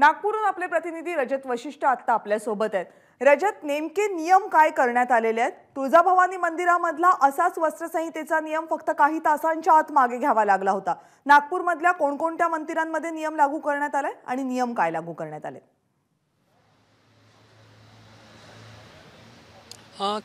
नागपूरहून आपले प्रतिनिधी रजत वशिष्ठ आपल्या आपल्यासोबत आहेत रजत नेमके नियम काय करण्यात आलेले आहेत तुळजाभवानी मंदिरामधला असाच वस्त्रसंहितेचा नियम फक्त काही तासांच्या आत मागे घ्यावा लागला होता नागपूरमधल्या कोणकोणत्या मंदिरांमध्ये नियम लागू करण्यात आलाय आणि नियम काय लागू करण्यात आले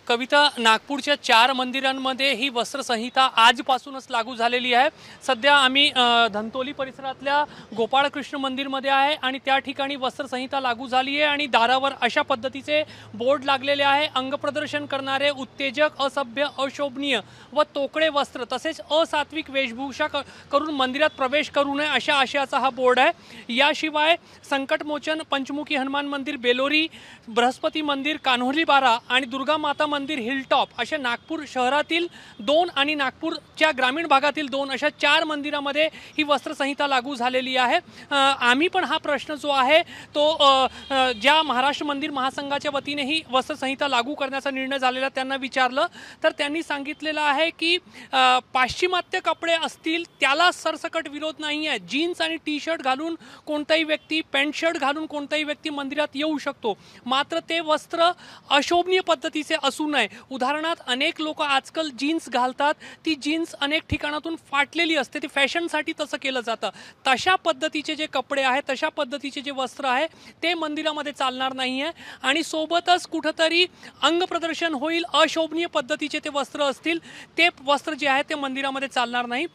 कविता नागपूरच्या चार मंदिरांमध्ये ही वस्त्रसंहिता आजपासूनच लागू झालेली आहे सध्या आम्ही धंतोली परिसरातल्या गोपाळकृष्ण मंदिरमध्ये आहे आणि त्या ठिकाणी वस्त्रसंहिता लागू झाली आहे आणि दारावर अशा पद्धतीचे बोर्ड लागलेले आहे अंगप्रदर्शन करणारे उत्तेजक असभ्य अशोभनीय व तोकडे वस्त्र तसेच असात्विक वेशभूषा क करून मंदिरात प्रवेश करू नये अशा आशयाचा हा बोर्ड आहे याशिवाय संकटमोचन पंचमुखी हनुमान मंदिर बेलोरी बृहस्पती मंदिर कान्होली बारा आणि दुर्गा माता मंदिर हिलटॉप अशा नागपूर शहरातील दोन आणि नागपूरच्या ग्रामीण भागातील दोन अशा चार मंदिरामध्ये ही वस्त्रसंहिता लागू झालेली आहे आम्ही पण हा प्रश्न जो आहे तो ज्या महाराष्ट्र मंदिर महासंघाच्या वतीने ही वस्त्रसंहिता लागू करण्याचा निर्णय झालेला त्यांना विचारलं तर त्यांनी सांगितलेलं आहे की पाश्चिमात्य कपडे असतील त्याला सरसकट विरोध नाही आहे जीन्स आणि टी शर्ट घालून कोणताही व्यक्ती पॅन्ट शर्ट घालून कोणताही व्यक्ती मंदिरात येऊ शकतो मात्र ते वस्त्र अशोभनीय पद्धतीचे असे असू नये उदाहरणार्थ अनेक लोक आजकाल जीन्स घालतात ती जीन्स अनेक ठिकाणातून फाटलेली असते ती फॅशनसाठी तसं केलं जातं तशा पद्धतीचे जे कपडे आहे तशा पद्धतीचे जे वस्त्र आहे ते मंदिरामध्ये चालणार नाही आहे आणि सोबतच कुठंतरी अंग प्रदर्शन होईल अशोभनीय पद्धतीचे ते वस्त्र असतील ते वस्त्र जे आहे ते मंदिरामध्ये चालणार नाही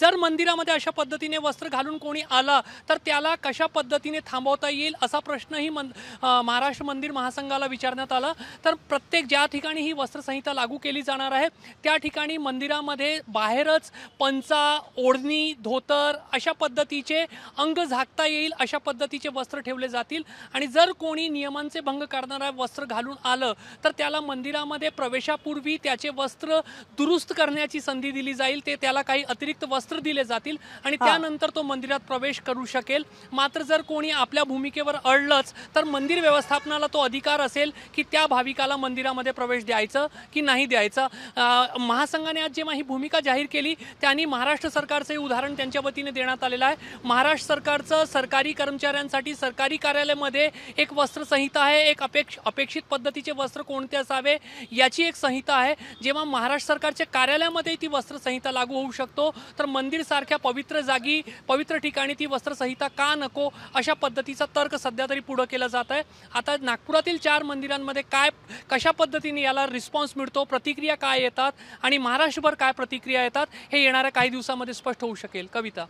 जर मंदिरामध्ये अशा पद्धतीने वस्त्र घालून कोणी आला तर त्याला कशा पद्धतीने थांबवता येईल असा प्रश्नही मन महाराष्ट्र मंदिर महासंघाला विचारण्यात आला तर प्रत्येक ज्या ठिकाणी ही वस्त्रसंहिता लागू केली जाणार आहे त्या ठिकाणी मंदिरामध्ये बाहेरच पंचा ओढणी धोतर अशा पद्धतीचे अंग झाकता येईल अशा पद्धतीचे वस्त्र ठेवले जातील आणि जर कोणी नियमांचे भंग करणारा वस्त्र घालून आलं तर त्याला मंदिरामध्ये प्रवेशापूर्वी त्याचे वस्त्र दुरुस्त करण्याची संधी दिली जाईल ते त्याला काही अतिरिक्त वस्त्र दिले जातील आणि त्यानंतर तो मंदिरात प्रवेश करू शकेल मात्र जर कोणी आपल्या भूमिकेवर अडलंच तर मंदिर व्यवस्थापनाला तो अधिकार असेल की त्या भाविकाला मंदिरामध्ये महासंघामध्ये प्रवेश द्यायचं की नाही द्यायचं महासंघाने आज जेव्हा ही भूमिका जाहीर केली त्यांनी महाराष्ट्र हे उदाहरण त्यांच्या वतीने देण्यात आलेलं आहे महाराष्ट्र सरकारचं सरकारी कर्मचाऱ्यांसाठी सरकारी कार्यालयामध्ये एक वस्त्रसंहिता आहे एक अपेक्ष अपेक्षित पद्धतीचे वस्त्र कोणते असावे याची एक संहिता आहे जेव्हा महाराष्ट्र सरकारच्या कार्यालयामध्ये ती वस्त्रसंहिता लागू होऊ शकतो तर मंदिरसारख्या पवित्र जागी पवित्र ठिकाणी ती वस्त्रसंहिता का नको अशा पद्धतीचा तर्क सध्या तरी पुढं केला जात आहे आता नागपुरातील चार मंदिरांमध्ये काय कशा पद्धती पद्धतीने याला रिस्पॉन्स मिळतो प्रतिक्रिया काय येतात आणि महाराष्ट्रभर काय प्रतिक्रिया येतात हे येणाऱ्या काही दिवसामध्ये स्पष्ट होऊ शकेल कविता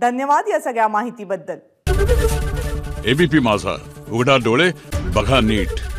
धन्यवाद या सगळ्या माहितीबद्दल एबीपी माझा उघडा डोळे बघा नीट